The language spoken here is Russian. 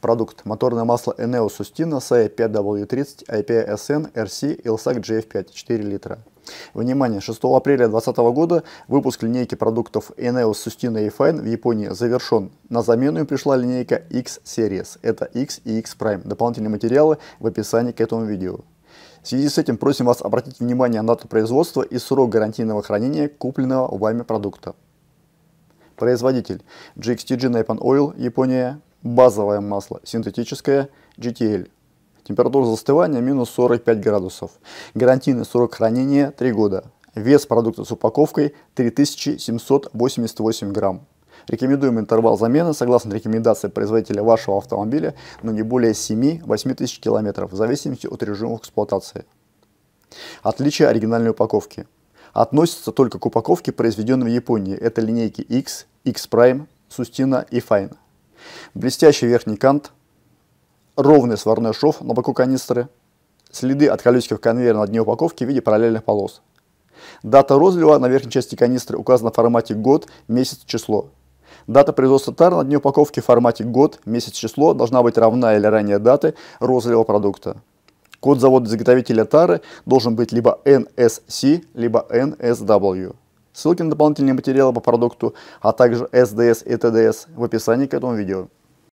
Продукт. Моторное масло Eneos Sustina CE5W30 IPSN RC ILSAC GF5 4 литра. Внимание, 6 апреля 2020 года выпуск линейки продуктов Eneos Sustina и Fine в Японии завершен. На замену им пришла линейка X-Series. Это X и X Prime. Дополнительные материалы в описании к этому видео. В связи с этим просим вас обратить внимание на дату производства и срок гарантийного хранения купленного вами продукта. Производитель GXTG Nippon Oil, Япония, базовое масло, синтетическое GTL. Температура застывания минус 45 градусов. Гарантийный срок хранения 3 года. Вес продукта с упаковкой 3788 грамм. Рекомендуемый интервал замены согласно рекомендации производителя вашего автомобиля, но не более 7-8 тысяч километров, в зависимости от режима эксплуатации. Отличие оригинальной упаковки. Относится только к упаковке, произведенной в Японии. Это линейки X, X Prime, Sustina и Fine. Блестящий верхний кант, ровный сварной шов на боку канистры, следы от колесиков конвейера на дне упаковки в виде параллельных полос. Дата розлива на верхней части канистры указана в формате год, месяц, число. Дата производства тары на дне упаковки в формате год, месяц, число должна быть равна или ранее даты розлива продукта. Код завода изготовителя тары должен быть либо NSC, либо NSW. Ссылки на дополнительные материалы по продукту, а также СДС и ТДС в описании к этому видео.